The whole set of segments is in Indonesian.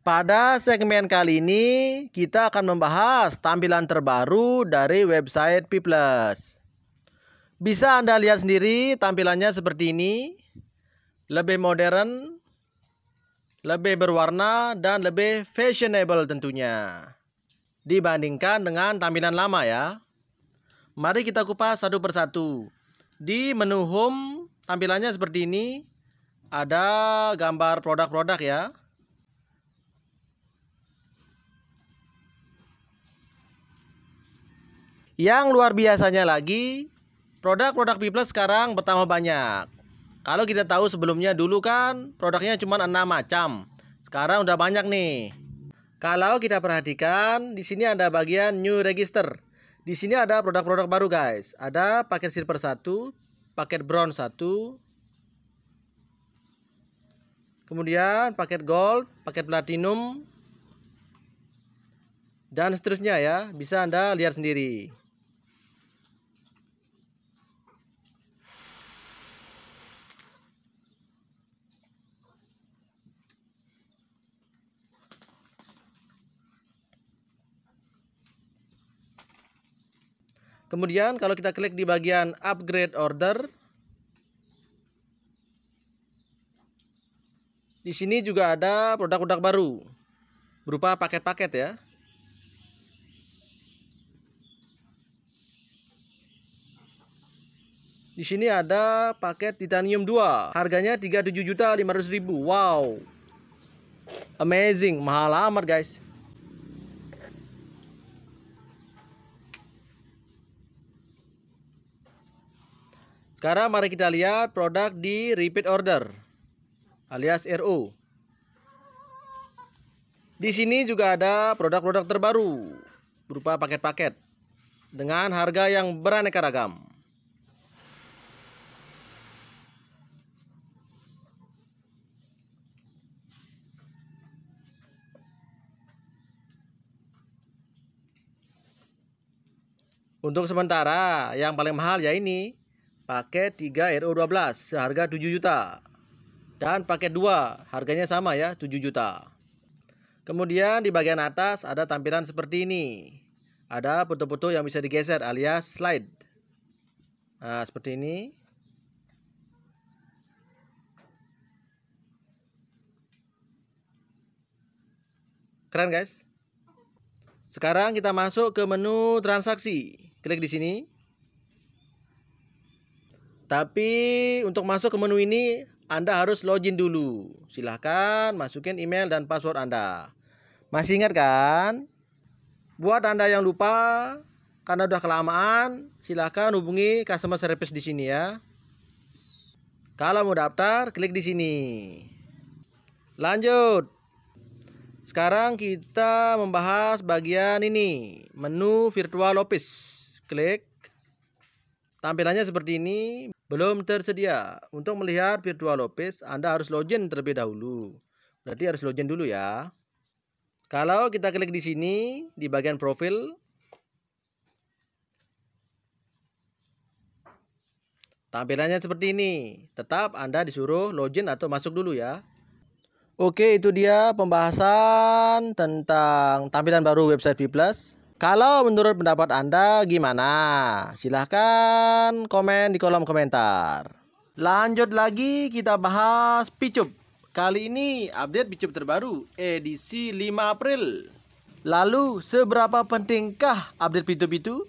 Pada segmen kali ini kita akan membahas tampilan terbaru dari website Piplus. Bisa Anda lihat sendiri tampilannya seperti ini. Lebih modern, lebih berwarna dan lebih fashionable tentunya. Dibandingkan dengan tampilan lama ya. Mari kita kupas satu persatu. Di menu home tampilannya seperti ini. Ada gambar produk-produk ya Yang luar biasanya lagi, produk-produk B-plus sekarang bertambah banyak. Kalau kita tahu sebelumnya dulu kan produknya cuma enam macam. Sekarang udah banyak nih. Kalau kita perhatikan, di sini ada bagian new register. Di sini ada produk-produk baru guys. Ada paket silver 1, paket bronze 1, kemudian paket gold, paket platinum, dan seterusnya ya. Bisa Anda lihat sendiri. Kemudian kalau kita klik di bagian upgrade order Di sini juga ada produk-produk baru berupa paket-paket ya. Di sini ada paket titanium 2. Harganya 37.500.000. Wow. Amazing, mahal amat guys. Sekarang mari kita lihat produk di repeat order alias RO. Di sini juga ada produk-produk terbaru berupa paket-paket dengan harga yang beraneka ragam. Untuk sementara yang paling mahal ya ini pakai 3 RO12 seharga 7 juta. Dan paket 2 harganya sama ya 7 juta. Kemudian di bagian atas ada tampilan seperti ini. Ada foto-foto yang bisa digeser alias slide. Nah, seperti ini. Keren guys. Sekarang kita masuk ke menu transaksi. Klik di sini. Tapi untuk masuk ke menu ini Anda harus login dulu. Silahkan masukin email dan password Anda. Masih ingat kan? Buat Anda yang lupa karena udah kelamaan, silahkan hubungi customer service di sini ya. Kalau mau daftar, klik di sini. Lanjut. Sekarang kita membahas bagian ini, menu virtual office. Klik. Tampilannya seperti ini belum tersedia. Untuk melihat virtual office, Anda harus login terlebih dahulu. Berarti harus login dulu ya. Kalau kita klik di sini, di bagian profil, tampilannya seperti ini. Tetap Anda disuruh login atau masuk dulu ya. Oke, itu dia pembahasan tentang tampilan baru website B+. Kalau menurut pendapat Anda gimana? Silahkan komen di kolom komentar. Lanjut lagi kita bahas Picup. Kali ini update Picup terbaru edisi 5 April. Lalu seberapa pentingkah update Picup itu?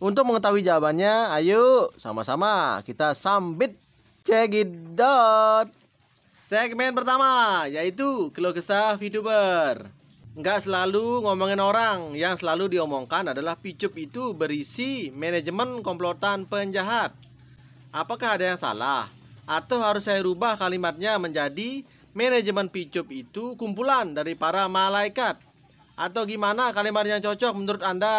Untuk mengetahui jawabannya, ayo sama-sama kita sambit cekidot. Segmen pertama yaitu keluh kesah VTuber nggak selalu ngomongin orang yang selalu diomongkan adalah picup itu berisi manajemen komplotan penjahat apakah ada yang salah atau harus saya rubah kalimatnya menjadi manajemen picup itu kumpulan dari para malaikat atau gimana kalimat yang cocok menurut anda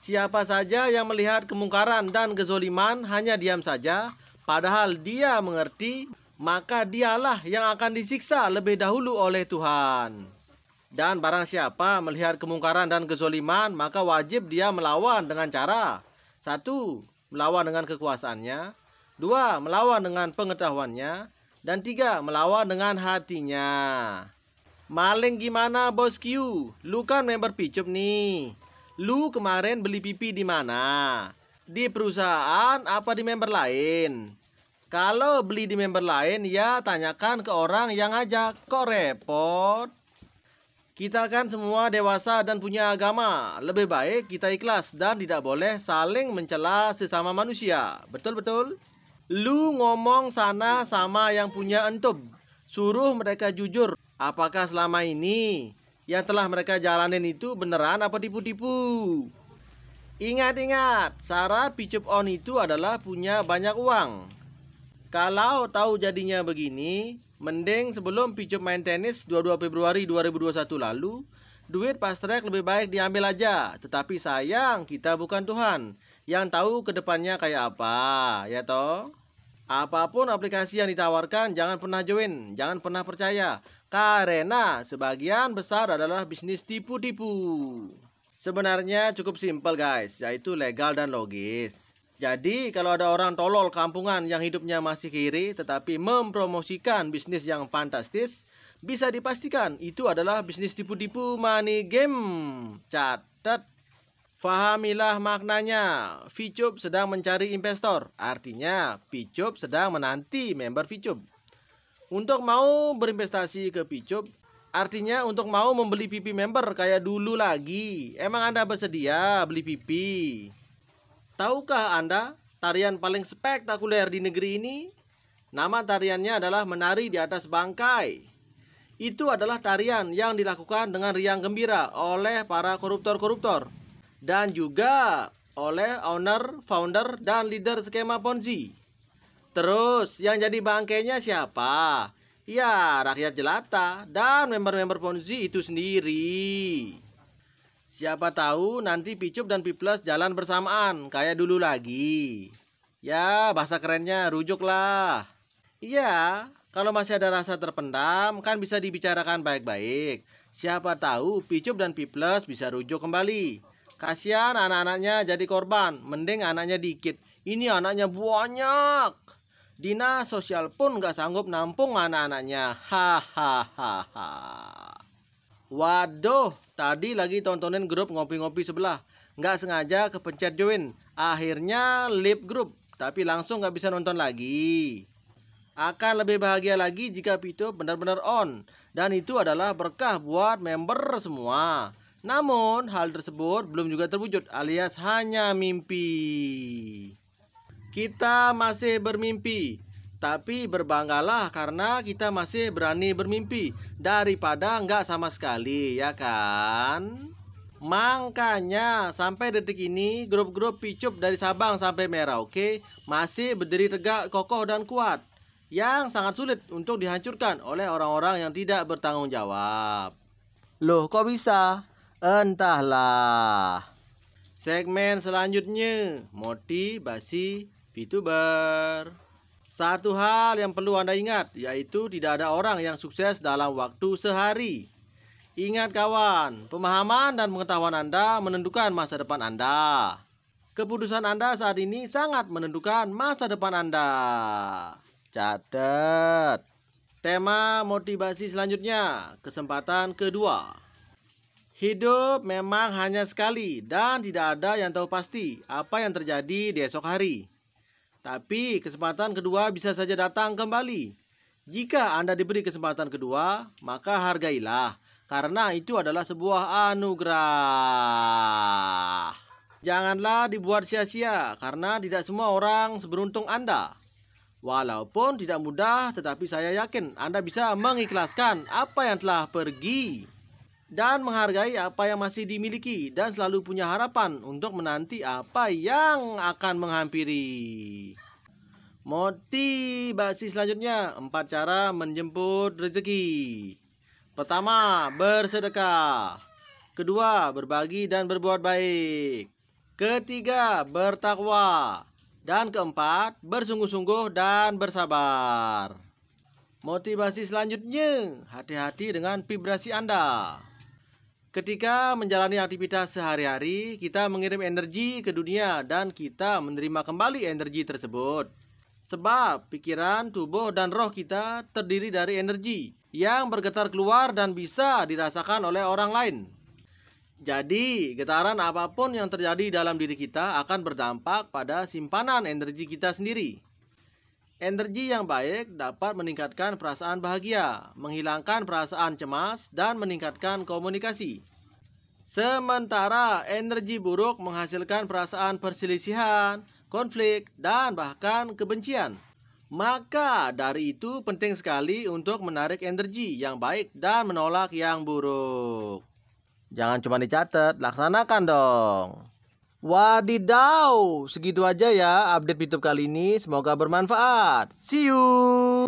siapa saja yang melihat kemungkaran dan kezoliman hanya diam saja padahal dia mengerti maka dialah yang akan disiksa lebih dahulu oleh Tuhan. Dan barang siapa melihat kemungkaran dan kezoliman, maka wajib dia melawan dengan cara satu, melawan dengan kekuasaannya, dua, melawan dengan pengetahuannya, dan tiga, melawan dengan hatinya. Maling gimana bos Q? Lu kan member picup nih. Lu kemarin beli pipi di mana? Di perusahaan apa di member lain? Kalau beli di member lain ya tanyakan ke orang yang ngajak. Kok repot? Kita kan semua dewasa dan punya agama. Lebih baik kita ikhlas dan tidak boleh saling mencela sesama manusia. Betul-betul? Lu ngomong sana sama yang punya entum. Suruh mereka jujur. Apakah selama ini yang telah mereka jalanin itu beneran apa tipu-tipu? Ingat-ingat, syarat picup on itu adalah punya banyak uang. Kalau tahu jadinya begini, mending sebelum Picup main tenis 22 Februari 2021 lalu, duit pas track lebih baik diambil aja. Tetapi sayang, kita bukan Tuhan yang tahu kedepannya kayak apa, ya toh? Apapun aplikasi yang ditawarkan, jangan pernah join, jangan pernah percaya. Karena sebagian besar adalah bisnis tipu-tipu. Sebenarnya cukup simpel guys, yaitu legal dan logis. Jadi kalau ada orang tolol kampungan yang hidupnya masih kiri tetapi mempromosikan bisnis yang fantastis, bisa dipastikan itu adalah bisnis tipu-tipu money game. Catat. Fahamilah maknanya. Vicub sedang mencari investor. Artinya, Vicub sedang menanti member Vicub. Untuk mau berinvestasi ke Vicub, Artinya untuk mau membeli pipi member kayak dulu lagi. Emang Anda bersedia beli pipi? Tahukah Anda tarian paling spektakuler di negeri ini? Nama tariannya adalah menari di atas bangkai. Itu adalah tarian yang dilakukan dengan riang gembira oleh para koruptor-koruptor dan juga oleh owner, founder, dan leader skema Ponzi. Terus, yang jadi bangkainya siapa? Ya, rakyat jelata dan member-member Ponzi itu sendiri. Siapa tahu nanti Picup dan Piples jalan bersamaan kayak dulu lagi. Ya, bahasa kerennya rujuk lah. Iya, kalau masih ada rasa terpendam kan bisa dibicarakan baik-baik. Siapa tahu Picup dan Piples bisa rujuk kembali. Kasihan anak-anaknya jadi korban, mending anaknya dikit. Ini anaknya banyak. Dina sosial pun gak sanggup nampung anak-anaknya. Hahaha. Waduh, tadi lagi tontonin grup ngopi-ngopi sebelah. Nggak sengaja kepencet join. Akhirnya lip grup, tapi langsung nggak bisa nonton lagi. Akan lebih bahagia lagi jika Pito benar-benar on. Dan itu adalah berkah buat member semua. Namun, hal tersebut belum juga terwujud alias hanya mimpi. Kita masih bermimpi tapi berbanggalah karena kita masih berani bermimpi daripada nggak sama sekali, ya kan? Makanya sampai detik ini grup-grup picup dari Sabang sampai Merauke masih berdiri tegak, kokoh dan kuat yang sangat sulit untuk dihancurkan oleh orang-orang yang tidak bertanggung jawab. Loh, kok bisa? Entahlah. Segmen selanjutnya Moti motivasi VTuber. Satu hal yang perlu Anda ingat, yaitu tidak ada orang yang sukses dalam waktu sehari. Ingat kawan, pemahaman dan pengetahuan Anda menentukan masa depan Anda. Keputusan Anda saat ini sangat menentukan masa depan Anda. Catat. Tema motivasi selanjutnya, kesempatan kedua. Hidup memang hanya sekali dan tidak ada yang tahu pasti apa yang terjadi di esok hari. Tapi kesempatan kedua bisa saja datang kembali. Jika Anda diberi kesempatan kedua, maka hargailah karena itu adalah sebuah anugerah. Janganlah dibuat sia-sia karena tidak semua orang seberuntung Anda. Walaupun tidak mudah, tetapi saya yakin Anda bisa mengikhlaskan apa yang telah pergi dan menghargai apa yang masih dimiliki dan selalu punya harapan untuk menanti apa yang akan menghampiri. Motivasi selanjutnya empat cara menjemput rezeki. Pertama, bersedekah. Kedua, berbagi dan berbuat baik. Ketiga, bertakwa. Dan keempat, bersungguh-sungguh dan bersabar. Motivasi selanjutnya, hati-hati dengan vibrasi Anda. Ketika menjalani aktivitas sehari-hari, kita mengirim energi ke dunia dan kita menerima kembali energi tersebut. Sebab pikiran, tubuh, dan roh kita terdiri dari energi yang bergetar keluar dan bisa dirasakan oleh orang lain. Jadi, getaran apapun yang terjadi dalam diri kita akan berdampak pada simpanan energi kita sendiri. Energi yang baik dapat meningkatkan perasaan bahagia, menghilangkan perasaan cemas, dan meningkatkan komunikasi. Sementara energi buruk menghasilkan perasaan perselisihan, konflik, dan bahkan kebencian. Maka dari itu penting sekali untuk menarik energi yang baik dan menolak yang buruk. Jangan cuma dicatat, laksanakan dong. Wadidaw, segitu aja ya update YouTube kali ini. Semoga bermanfaat. See you.